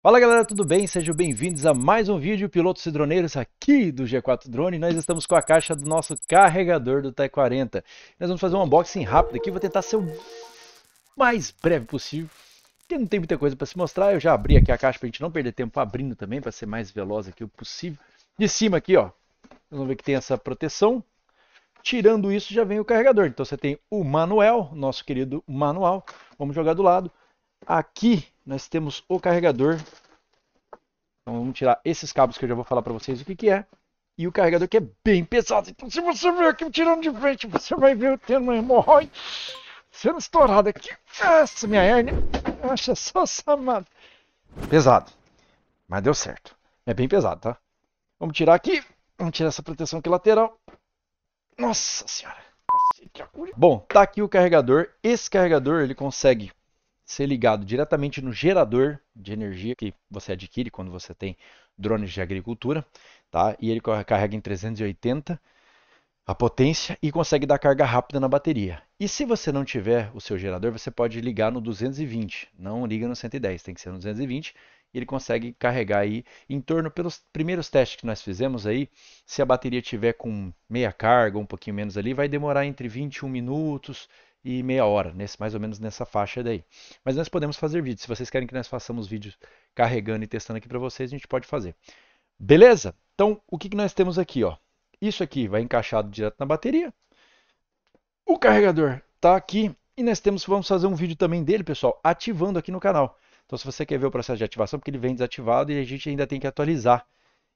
Fala galera, tudo bem? Sejam bem-vindos a mais um vídeo Pilotos e Droneiros aqui do G4 Drone. Nós estamos com a caixa do nosso carregador do t 40. Nós vamos fazer um unboxing rápido aqui, vou tentar ser o mais breve possível, porque não tem muita coisa para se mostrar. Eu já abri aqui a caixa para a gente não perder tempo abrindo também, para ser mais veloz aqui o possível. De cima aqui, ó, vamos ver que tem essa proteção. Tirando isso, já vem o carregador. Então você tem o manual, nosso querido manual. Vamos jogar do lado. Aqui nós temos o carregador. Então vamos tirar esses cabos que eu já vou falar para vocês o que, que é. E o carregador que é bem pesado. Então se você ver aqui me tirando de frente, você vai ver eu tendo uma hemorroide sendo estourada aqui. Nossa, minha hernia. Acha é só samado. Pesado. Mas deu certo. É bem pesado, tá? Vamos tirar aqui. Vamos tirar essa proteção aqui lateral. Nossa senhora. Bom, tá aqui o carregador. Esse carregador ele consegue ser ligado diretamente no gerador de energia que você adquire quando você tem drones de agricultura, tá? E ele carrega em 380 a potência e consegue dar carga rápida na bateria. E se você não tiver o seu gerador, você pode ligar no 220, não liga no 110, tem que ser no 220. ele consegue carregar aí em torno pelos primeiros testes que nós fizemos aí, se a bateria tiver com meia carga, um pouquinho menos ali, vai demorar entre 21 minutos e meia hora, nesse, mais ou menos nessa faixa daí. Mas nós podemos fazer vídeos. Se vocês querem que nós façamos vídeos carregando e testando aqui para vocês, a gente pode fazer. Beleza? Então, o que, que nós temos aqui? Ó? Isso aqui vai encaixado direto na bateria. O carregador está aqui e nós temos, vamos fazer um vídeo também dele, pessoal, ativando aqui no canal. Então, se você quer ver o processo de ativação, porque ele vem desativado e a gente ainda tem que atualizar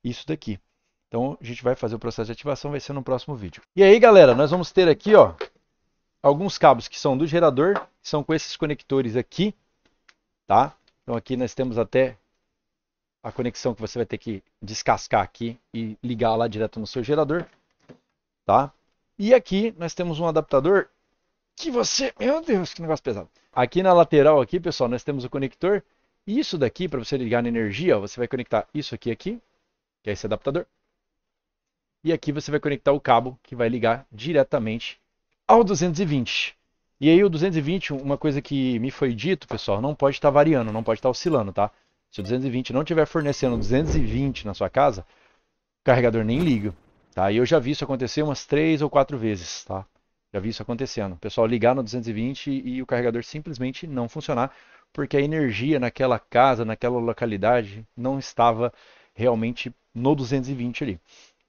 isso daqui. Então, a gente vai fazer o processo de ativação, vai ser no próximo vídeo. E aí, galera, nós vamos ter aqui, ó, alguns cabos que são do gerador, que são com esses conectores aqui, tá? Então aqui nós temos até a conexão que você vai ter que descascar aqui e ligar lá direto no seu gerador, tá? E aqui nós temos um adaptador que você, meu Deus, que negócio pesado. Aqui na lateral aqui, pessoal, nós temos o conector e isso daqui para você ligar na energia, ó, você vai conectar isso aqui aqui, que é esse adaptador. E aqui você vai conectar o cabo que vai ligar diretamente ao 220. E aí o 220, uma coisa que me foi dito, pessoal, não pode estar variando, não pode estar oscilando, tá? Se o 220 não estiver fornecendo 220 na sua casa, o carregador nem liga, tá? E eu já vi isso acontecer umas três ou quatro vezes, tá? Já vi isso acontecendo. O pessoal ligar no 220 e o carregador simplesmente não funcionar, porque a energia naquela casa, naquela localidade, não estava realmente no 220 ali.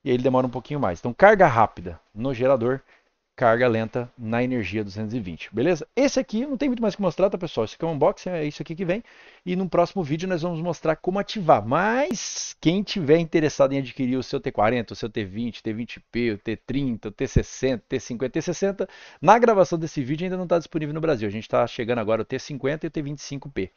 E ele demora um pouquinho mais. Então, carga rápida no gerador carga lenta na energia 220, beleza? Esse aqui não tem muito mais que mostrar, tá pessoal? Isso aqui é um unboxing, é isso aqui que vem. E no próximo vídeo nós vamos mostrar como ativar. Mas quem tiver interessado em adquirir o seu T40, o seu T20, T20P, o T30, o T60, T50, T60, na gravação desse vídeo ainda não está disponível no Brasil. A gente está chegando agora o T50 e o T25P,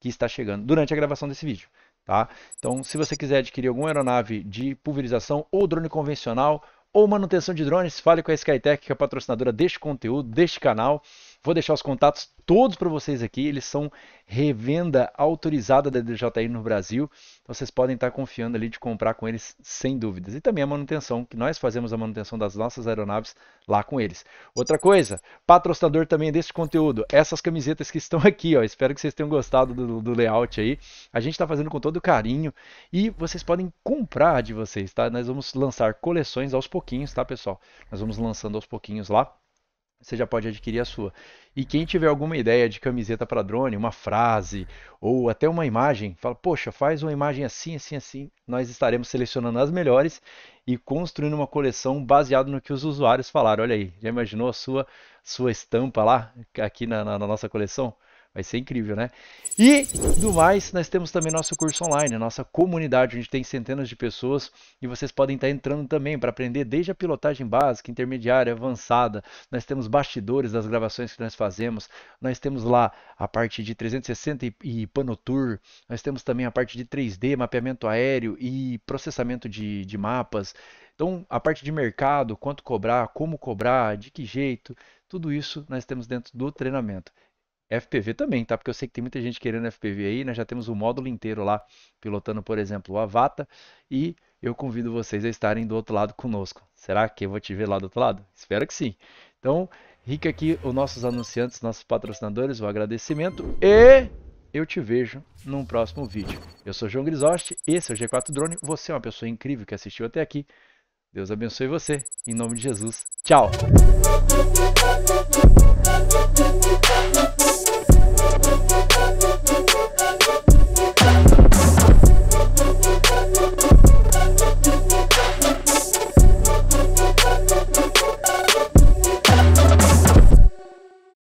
que está chegando durante a gravação desse vídeo. Tá? Então, se você quiser adquirir alguma aeronave de pulverização ou drone convencional, ou manutenção de drones, fale com a Skytech, que é a patrocinadora deste conteúdo, deste canal. Vou deixar os contatos todos para vocês aqui, eles são revenda autorizada da DJI no Brasil. Então vocês podem estar tá confiando ali de comprar com eles sem dúvidas. E também a manutenção, que nós fazemos a manutenção das nossas aeronaves lá com eles. Outra coisa, patrocinador também desse conteúdo, essas camisetas que estão aqui, ó. Espero que vocês tenham gostado do, do layout aí. A gente está fazendo com todo carinho e vocês podem comprar de vocês, tá? Nós vamos lançar coleções aos pouquinhos, tá, pessoal? Nós vamos lançando aos pouquinhos lá você já pode adquirir a sua. E quem tiver alguma ideia de camiseta para drone, uma frase ou até uma imagem, fala: "Poxa, faz uma imagem assim, assim, assim". Nós estaremos selecionando as melhores e construindo uma coleção baseado no que os usuários falaram. Olha aí, já imaginou a sua sua estampa lá aqui na, na, na nossa coleção? Vai ser incrível, né? E do mais, nós temos também nosso curso online, nossa comunidade, onde tem centenas de pessoas e vocês podem estar entrando também para aprender desde a pilotagem básica, intermediária, avançada. Nós temos bastidores das gravações que nós fazemos. Nós temos lá a parte de 360 e, e panotour. Nós temos também a parte de 3D, mapeamento aéreo e processamento de, de mapas. Então, a parte de mercado, quanto cobrar, como cobrar, de que jeito, tudo isso nós temos dentro do treinamento. FPV também, tá? Porque eu sei que tem muita gente querendo FPV aí, nós né? já temos um módulo inteiro lá pilotando, por exemplo, o Avata, e eu convido vocês a estarem do outro lado conosco. Será que eu vou te ver lá do outro lado? Espero que sim. Então, rica aqui os nossos anunciantes, nossos patrocinadores, o agradecimento e eu te vejo num próximo vídeo. Eu sou João Grisoste, esse é o G4 Drone, você é uma pessoa incrível que assistiu até aqui. Deus abençoe você. Em nome de Jesus. Tchau.